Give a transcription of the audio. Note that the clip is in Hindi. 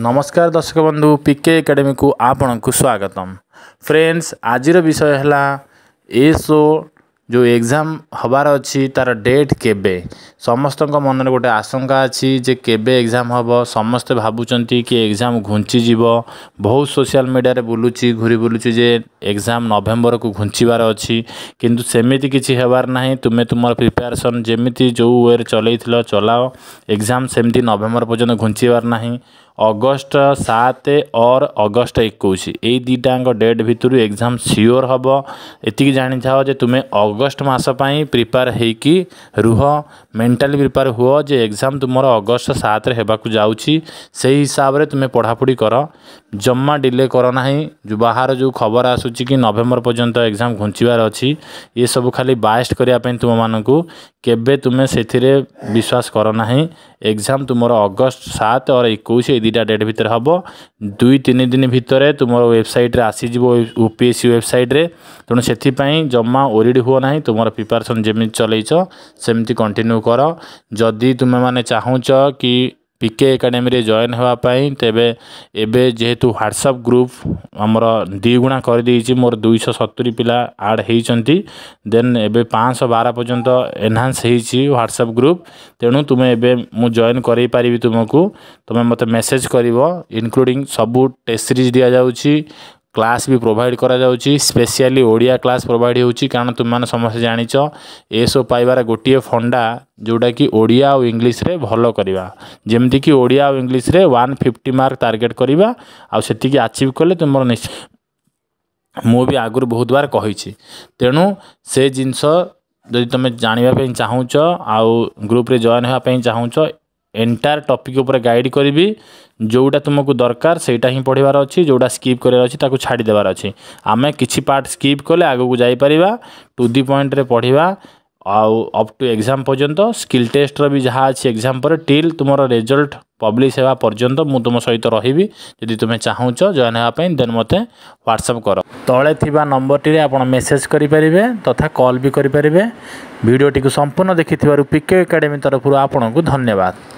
नमस्कार दर्शक बंधु पिके एकाडेमी को आपण को स्वागत फ्रेंड्स आज विषय है एसो जो एग्जाम हबार अच्छी तार डेट के समस्त मन में गोटे आशंका अच्छी केजाम हम समस्ते भावुंट कि एग्जाम घुंची जीव बहुत सोशल मीडिया बुलू घूरी बुलूँ एग्जाम नवेम्बर को घुंचार अच्छी कितु सेमती किसी हबार ना तुम्हें तुम प्रिपेरेसन जमी जो वे चलो चलाओ एग्जाम सेमती नवेम्बर पर्यटन घुंचार ना अगस्त सात और अगस् एक दुटा डेट भितर एग्जाम सियोर हम इतनी जाणी था तुम्हें अगस्ट मसपाई प्रिपेयर हो कि रुह मेन्टाली प्रिपेयर हुआ जो एग्जाम तुम अगस्ट सात जाऊँगी हिसाब से तुम्हें पढ़ापढ़ी कर जमा डिले करना जो बाहर जो खबर आसूँ कि नवेम्बर पर्यटन एग्जाम घुंचार अच्छी ये सब खाली बायस करने तुम मानक କେବେ ତୁମେ ସେଥିରେ ବିଶ୍ୱାସ କର ନାହିଁ ଏଗ୍ଜାମ୍ ତୁମର ଅଗଷ୍ଟ ସାତ ଅର ଏକୋଇଶ ଏଇ ଦୁଇଟା ଡେଟ୍ ଭିତରେ ହେବ ଦୁଇ ତିନି ଦିନ ଭିତରେ ତୁମର ୱେବସାଇଟ୍ରେ ଆସିଯିବ ୟୁ ପି ଏସ୍ ସି ୱେବସାଇଟ୍ରେ ତେଣୁ ସେଥିପାଇଁ ଜମା ଓରିଡ଼ି ହୁଅ ନାହିଁ ତୁମର ପ୍ରିପାରେସନ୍ ଯେମିତି ଚଲେଇଛ ସେମିତି କଣ୍ଟିନ୍ୟୁ କର ଯଦି ତୁମେମାନେ ଚାହୁଁଛ କି পিকে ଏକାଡେମୀରେ ଜଏନ୍ ହେବା ପାଇଁ ତେବେ ଏବେ ଯେହେତୁ ହ୍ୱାଟ୍ସଆପ୍ ଗ୍ରୁପ୍ ଆମର ଦୁଇ ଗୁଣା କରିଦେଇଛି ମୋର ଦୁଇଶହ ସତୁରି ପିଲା ଆଡ଼୍ ହେଇଛନ୍ତି ଦେନ୍ ଏବେ ପାଞ୍ଚଶହ ବାର ପର୍ଯ୍ୟନ୍ତ ଏନ୍ହାନ୍ସ ହେଇଛି ହ୍ୱାଟ୍ସଆପ୍ ଗ୍ରୁପ୍ ତେଣୁ ତୁମେ ଏବେ ମୁଁ ଜଏନ୍ କରେଇ ପାରିବି ତୁମକୁ ତୁମେ ମୋତେ ମେସେଜ୍ କରିବ ଇନକ୍ଲୁଡ଼ିଂ ସବୁ ଟେଷ୍ଟ ସିରିଜ୍ ଦିଆଯାଉଛି ক্লাস বি প্রোভাইড করা যাচ্ছে স্পেশালি ওড়িয়া ক্লাস প্রোভাইড হচ্ছে কারণ তুমি সমস্ত জাঁচ এসব পাইবার গোটিয়ে ফন্ডা যেটা কি ওড়িয়া ও ইংলিশে ভাল করা যেমিকি ওড়িয়া ও ইংলিশে ওয়ান ফিফটি মার্ক টার্গেট করা আতিক আচিভ কলে তোমার নিশ্চিত ମୁଁ ବି ଆଗରୁ ବହୁତ ବାର କହିଛି ତେଣୁ ସେ ଜିନିଷ ଯଦି ତୁମେ ଜାଣିବା ପାଇଁ ଚାହୁଁଛ ଆଉ ଗ୍ରୁପ୍ରେ ଜଏନ୍ ହେବା ପାଇଁ ଚାହୁଁଛ ଏଣ୍ଟାୟାର ଟପିକ୍ ଉପରେ ଗାଇଡ଼ କରିବି ଯେଉଁଟା ତୁମକୁ ଦରକାର ସେଇଟା ହିଁ ପଢ଼ିବାର ଅଛି ଯେଉଁଟା ସ୍କିପ୍ କରିବାର ଅଛି ତାକୁ ଛାଡ଼ିଦେବାର ଅଛି ଆମେ କିଛି ପାର୍ଟ ସ୍କିପ୍ କଲେ ଆଗକୁ ଯାଇପାରିବା ଟୁ ଦି ପଏଣ୍ଟରେ ପଢ଼ିବା ଆଉ ଅପ୍ ଟୁ ଏକ୍ଜାମ୍ ପର୍ଯ୍ୟନ୍ତ ସ୍କିଲ୍ ଟେଷ୍ଟର ବି ଯାହା ଅଛି ଏକ୍ଜାମ୍ ପରେ ଟିଲ୍ ତୁମର ରେଜଲ୍ଟ ପବ୍ଲିଶ୍ ହେବା ପର୍ଯ୍ୟନ୍ତ ମୁଁ ତୁମ ସହିତ ରହିବି ଯଦି ତୁମେ ଚାହୁଁଛ ଜଏନ୍ ହେବା ପାଇଁ ଦେନ୍ ମୋତେ ହ୍ୱାଟ୍ସଅପ୍ କର ତଳେ ଥିବା ନମ୍ବରଟିରେ ଆପଣ ମେସେଜ୍ କରିପାରିବେ ତଥା କଲ୍ ବି କରିପାରିବେ ଭିଡ଼ିଓଟିକୁ ସମ୍ପୂର୍ଣ୍ଣ ଦେଖିଥିବାରୁ ପିକେ ଏକାଡେମୀ ତରଫରୁ ଆପଣଙ୍କୁ ଧନ୍ୟବାଦ